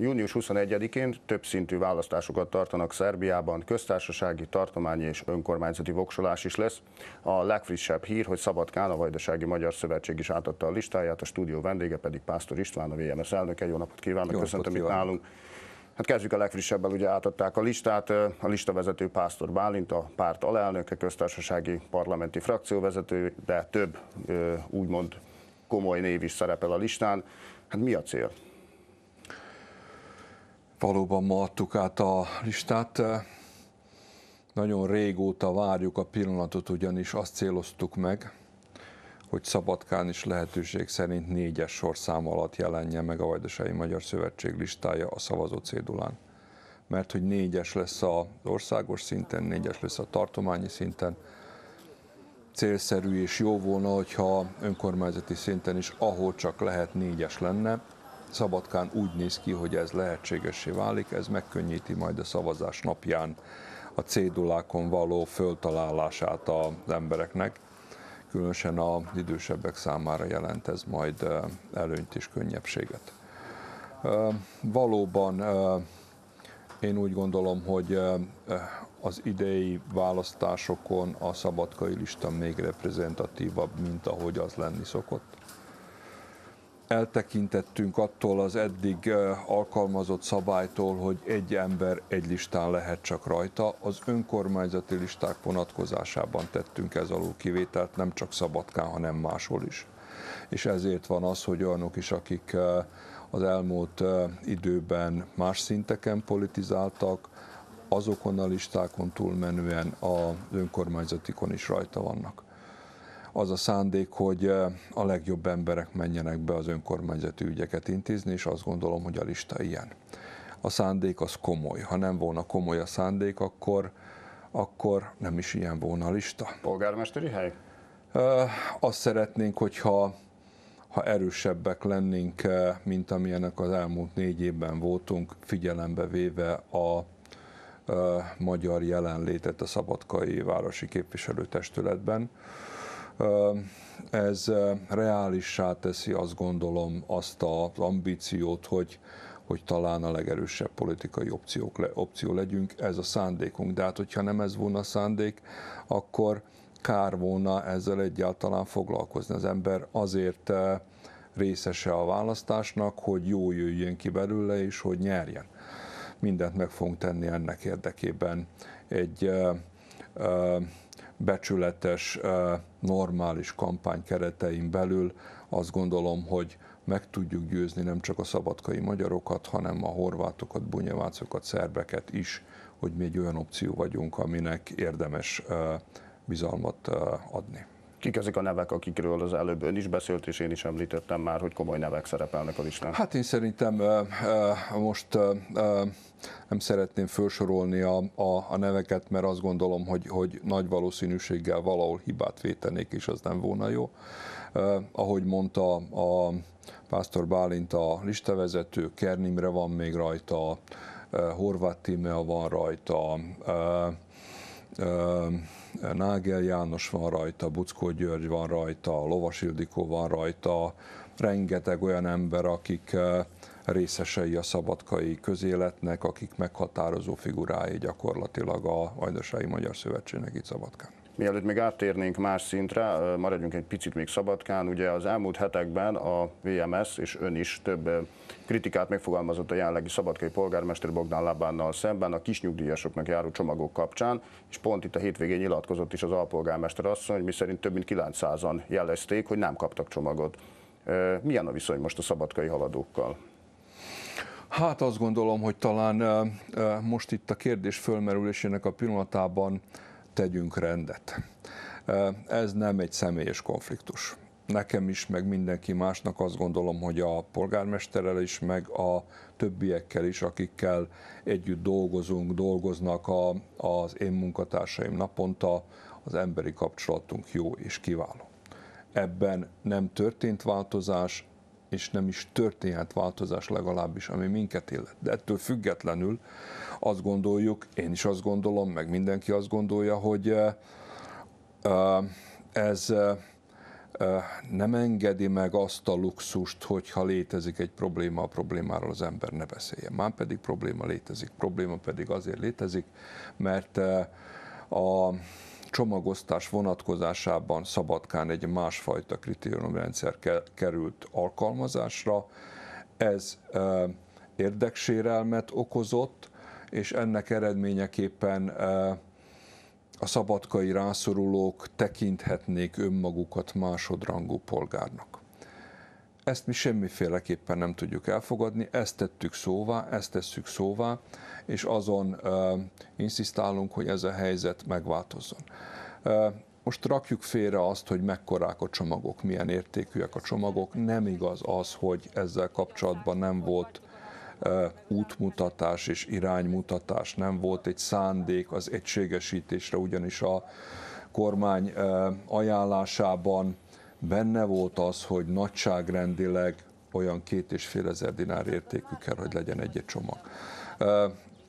Június 21-én többszintű választásokat tartanak Szerbiában, köztársasági, tartományi és önkormányzati voksolás is lesz. A legfrissebb hír, hogy Szabadkán a Vajdasági Magyar Szövetség is átadta a listáját, a stúdió vendége pedig Pásztor István, a VMS elnöke. Jó napot kívánok, Jó köszöntöm itt nálunk. Hát kezdjük a legfrissebbel, ugye átadták a listát. A listavezető Pásztor Bálint, a párt alelnöke, köztársasági parlamenti frakcióvezető, de több úgymond komoly név is szerepel a listán. Hát mi a cél? Valóban ma adtuk át a listát. Nagyon régóta várjuk a pillanatot, ugyanis azt céloztuk meg, hogy Szabadkán is lehetőség szerint négyes sorszám alatt jelenjen meg a Vajdasági Magyar Szövetség listája a szavazó cédulán. Mert hogy négyes lesz az országos szinten, négyes lesz a tartományi szinten, célszerű és jó volna, hogyha önkormányzati szinten is, ahol csak lehet, négyes lenne, Szabadkán úgy néz ki, hogy ez lehetségesé válik, ez megkönnyíti majd a szavazás napján a cédulákon való föltalálását az embereknek. Különösen az idősebbek számára jelent ez majd előnyt és könnyebbséget. Valóban én úgy gondolom, hogy az idei választásokon a szabadkai lista még reprezentatívabb, mint ahogy az lenni szokott eltekintettünk attól az eddig alkalmazott szabálytól, hogy egy ember egy listán lehet csak rajta. Az önkormányzati listák vonatkozásában tettünk ez alul kivételt, nem csak Szabadkán, hanem máshol is. És ezért van az, hogy olyanok is, akik az elmúlt időben más szinteken politizáltak, azokon a listákon túlmenően az önkormányzatikon is rajta vannak az a szándék, hogy a legjobb emberek menjenek be az önkormányzati ügyeket intézni, és azt gondolom, hogy a lista ilyen. A szándék az komoly. Ha nem volna komoly a szándék, akkor, akkor nem is ilyen volna a lista. Polgármesteri hely? Azt szeretnénk, hogyha ha erősebbek lennénk, mint amilyenek az elmúlt négy évben voltunk, figyelembe véve a magyar jelenlétet a Szabadkai Városi Képviselőtestületben. Ez reálissá teszi azt gondolom azt az ambíciót, hogy, hogy talán a legerősebb politikai opciók, le, opció legyünk, ez a szándékunk. De hát, hogyha nem ez volna a szándék, akkor kár volna ezzel egyáltalán foglalkozni. Az ember azért részese a választásnak, hogy jó jöjjön ki belőle, és hogy nyerjen. Mindent meg fogunk tenni ennek érdekében. Egy uh, uh, becsületes, normális kampány keretein belül azt gondolom, hogy meg tudjuk győzni nem csak a szabadkai magyarokat, hanem a horvátokat, bunyavácokat, szerbeket is, hogy mi egy olyan opció vagyunk, aminek érdemes bizalmat adni. Kik ezek a nevek, akikről az előbb ön is beszélt, és én is említettem már, hogy komoly nevek szerepelnek a listán? Hát én szerintem most nem szeretném felsorolni a, a, a neveket, mert azt gondolom, hogy, hogy nagy valószínűséggel valahol hibát vétenék, és az nem volna jó. Ahogy mondta a Pásztor Bálint a listavezető, Kernimre van még rajta, Horváth Tímea van rajta, Nágel János van rajta, Buckó György van rajta, Lovas Ildikó van rajta, rengeteg olyan ember, akik részesei a szabadkai közéletnek, akik meghatározó figurái gyakorlatilag a Vajdasági Magyar Szövetségnek itt Szabadkán. Mielőtt még áttérnénk más szintre, maradjunk egy picit még Szabadkán. Ugye az elmúlt hetekben a VMS és ön is több kritikát megfogalmazott a jelenlegi szabadkai polgármester Bogdán Labánnal szemben a kisnyugdíjasoknak járó csomagok kapcsán, és pont itt a hétvégén nyilatkozott is az alpolgármester asszony, hogy mi szerint több mint 900-an jelezték, hogy nem kaptak csomagot. Milyen a viszony most a szabadkai haladókkal? Hát azt gondolom, hogy talán most itt a kérdés fölmerülésének a pillanatában tegyünk rendet. Ez nem egy személyes konfliktus. Nekem is, meg mindenki másnak azt gondolom, hogy a polgármesterrel is, meg a többiekkel is, akikkel együtt dolgozunk, dolgoznak a, az én munkatársaim naponta, az emberi kapcsolatunk jó és kiváló. Ebben nem történt változás, és nem is történhet változás legalábbis, ami minket illet. De ettől függetlenül azt gondoljuk, én is azt gondolom, meg mindenki azt gondolja, hogy eh, eh, ez eh, nem engedi meg azt a luxust, hogyha létezik egy probléma, a problémáról az ember ne beszélje. Már pedig probléma létezik. Probléma pedig azért létezik, mert a csomagosztás vonatkozásában Szabadkán egy másfajta kritériumrendszer került alkalmazásra. Ez érdeksérelmet okozott, és ennek eredményeképpen a szabadkai rászorulók tekinthetnék önmagukat másodrangú polgárnak. Ezt mi semmiféleképpen nem tudjuk elfogadni, ezt tettük szóvá, ezt tesszük szóvá, és azon uh, inszisztálunk, hogy ez a helyzet megváltozzon. Uh, most rakjuk félre azt, hogy mekkorák a csomagok, milyen értékűek a csomagok. Nem igaz az, hogy ezzel kapcsolatban nem volt útmutatás és iránymutatás, nem volt egy szándék az egységesítésre, ugyanis a kormány ajánlásában benne volt az, hogy nagyságrendileg olyan két és fél ezer dinár értékű kell, hogy legyen egy, -egy csomag.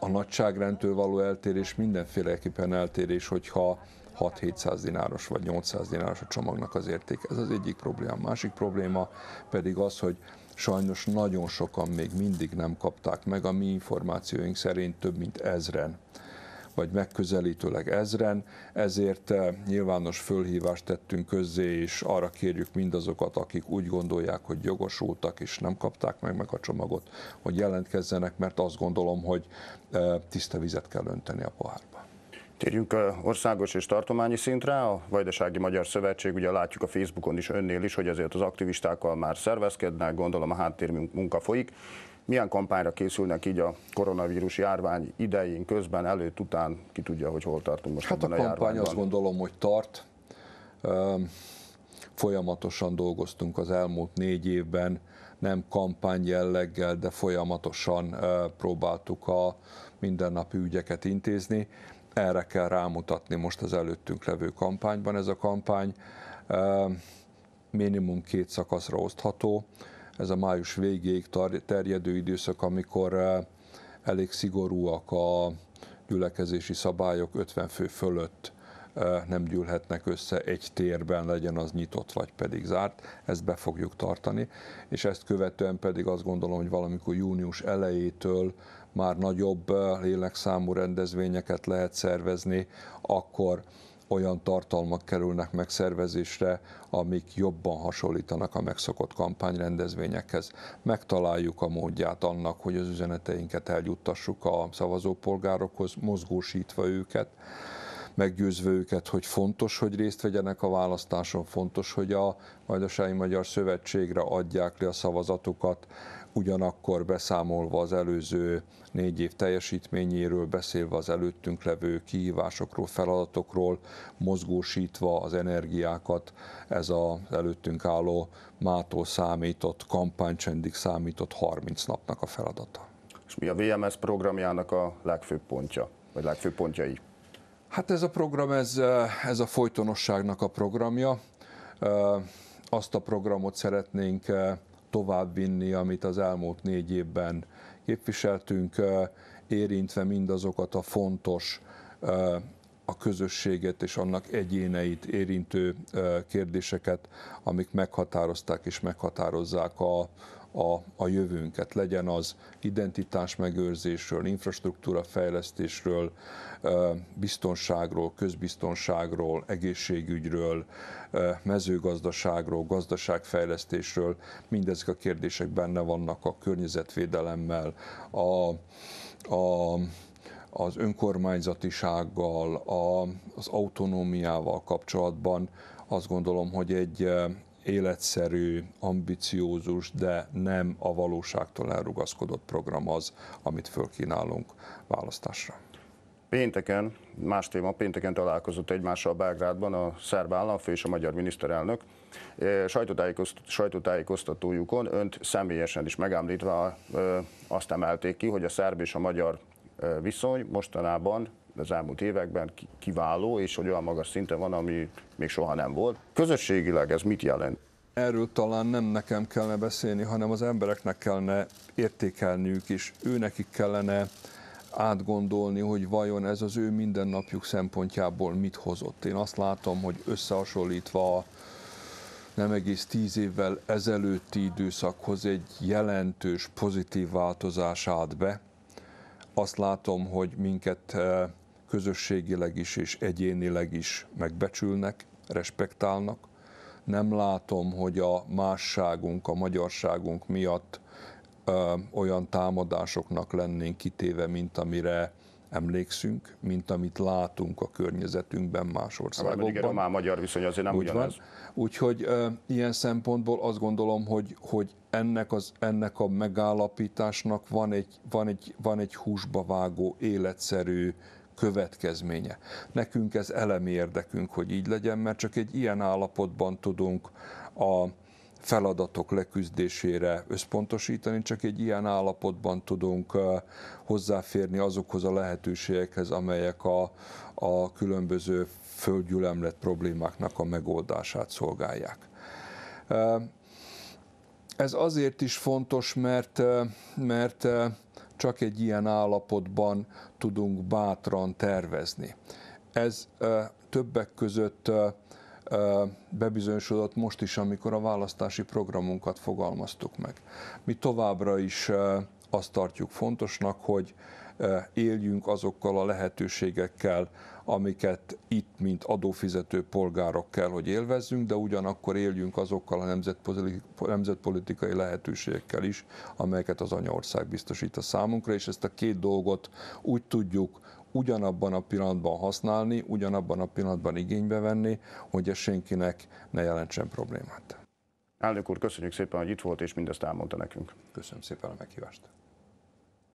A nagyságrendtől való eltérés mindenféleképpen eltérés, hogyha 6-700 dináros vagy 800 dináros a csomagnak az érték. Ez az egyik probléma. A másik probléma pedig az, hogy sajnos nagyon sokan még mindig nem kapták meg, a mi információink szerint több mint ezren vagy megközelítőleg ezren, ezért eh, nyilvános fölhívást tettünk közzé, és arra kérjük mindazokat, akik úgy gondolják, hogy jogosultak, és nem kapták meg, meg a csomagot, hogy jelentkezzenek, mert azt gondolom, hogy eh, tiszta vizet kell önteni a pohárba. Térjünk eh, országos és tartományi szintre. A Vajdasági Magyar Szövetség, ugye látjuk a Facebookon is, önnél is, hogy azért az aktivistákkal már szervezkednek, gondolom a háttérmunka folyik. Milyen kampányra készülnek így a koronavírus járvány idején, közben, előtt, után, ki tudja, hogy hol tartunk most hát ebben a, a kampány azt gondolom, hogy tart. Folyamatosan dolgoztunk az elmúlt négy évben, nem kampány jelleggel, de folyamatosan próbáltuk a mindennapi ügyeket intézni. Erre kell rámutatni most az előttünk levő kampányban. Ez a kampány minimum két szakaszra osztható ez a május végéig terjedő időszak, amikor eh, elég szigorúak a gyülekezési szabályok 50 fő fölött eh, nem gyűlhetnek össze egy térben, legyen az nyitott vagy pedig zárt, ezt be fogjuk tartani, és ezt követően pedig azt gondolom, hogy valamikor június elejétől már nagyobb eh, lélekszámú rendezvényeket lehet szervezni, akkor olyan tartalmak kerülnek megszervezésre, amik jobban hasonlítanak a megszokott kampányrendezvényekhez. Megtaláljuk a módját annak, hogy az üzeneteinket eljuttassuk a szavazópolgárokhoz, mozgósítva őket meggyőzve őket, hogy fontos, hogy részt vegyenek a választáson, fontos, hogy a Vajdasági Magyar Szövetségre adják le a szavazatukat, ugyanakkor beszámolva az előző négy év teljesítményéről, beszélve az előttünk levő kihívásokról, feladatokról, mozgósítva az energiákat, ez az előttünk álló mától számított, kampánycsendig számított 30 napnak a feladata. És mi a VMS programjának a legfőbb pontja, vagy legfőbb pontjai? Hát ez a program, ez, eh, ez a folytonosságnak a programja. Eh, azt a programot szeretnénk eh, továbbvinni, amit az elmúlt négy évben képviseltünk, érintve mindazokat a fontos a közösséget és annak egyéneit érintő kérdéseket, amik meghatározták és meghatározzák a, a, a jövőnket, legyen az identitás megőrzésről, infrastruktúra fejlesztésről, biztonságról, közbiztonságról, egészségügyről, mezőgazdaságról, gazdaságfejlesztésről, mindezek a kérdések benne vannak a környezetvédelemmel, a, a az önkormányzatisággal, a, az autonómiával kapcsolatban azt gondolom, hogy egy, életszerű, ambiciózus, de nem a valóságtól elrugaszkodott program az, amit fölkínálunk választásra. Pénteken, más téma, pénteken találkozott egymással Belgrádban a szerb államfő és a magyar miniszterelnök. E, sajtótájékoztatójukon önt személyesen is megemlítve azt emelték ki, hogy a szerb és a magyar e, viszony mostanában az elmúlt években kiváló, és hogy olyan magas szinten van, ami még soha nem volt. Közösségileg ez mit jelent? Erről talán nem nekem kellene beszélni, hanem az embereknek kellene értékelniük is. Őnekik kellene átgondolni, hogy vajon ez az ő mindennapjuk szempontjából mit hozott. Én azt látom, hogy összehasonlítva nem egész tíz évvel ezelőtti időszakhoz egy jelentős pozitív változás állt be. Azt látom, hogy minket eh, közösségileg is és egyénileg is megbecsülnek, respektálnak. Nem látom, hogy a másságunk, a magyarságunk miatt ö, olyan támadásoknak lennénk kitéve, mint amire emlékszünk, mint amit látunk a környezetünkben más hát, országokban. a már magyar viszony azért nem Úgy ugyanaz. Úgyhogy ö, ilyen szempontból azt gondolom, hogy, hogy ennek, az, ennek a megállapításnak van egy, van, egy, van egy húsba vágó, életszerű következménye. Nekünk ez elemi érdekünk, hogy így legyen, mert csak egy ilyen állapotban tudunk a feladatok leküzdésére összpontosítani, csak egy ilyen állapotban tudunk hozzáférni azokhoz a lehetőségekhez, amelyek a, a különböző földgyülemlet problémáknak a megoldását szolgálják. Ez azért is fontos, mert, mert csak egy ilyen állapotban tudunk bátran tervezni. Ez többek között bebizonyosodott most is, amikor a választási programunkat fogalmaztuk meg. Mi továbbra is azt tartjuk fontosnak, hogy éljünk azokkal a lehetőségekkel, amiket itt, mint adófizető polgárok kell, hogy élvezzünk, de ugyanakkor éljünk azokkal a nemzetpolitikai lehetőségekkel is, amelyeket az anyaország biztosít a számunkra, és ezt a két dolgot úgy tudjuk ugyanabban a pillanatban használni, ugyanabban a pillanatban igénybe venni, hogy ez senkinek ne jelentsen problémát. Elnök úr, köszönjük szépen, hogy itt volt, és mindezt elmondta nekünk. Köszönöm szépen a meghívást.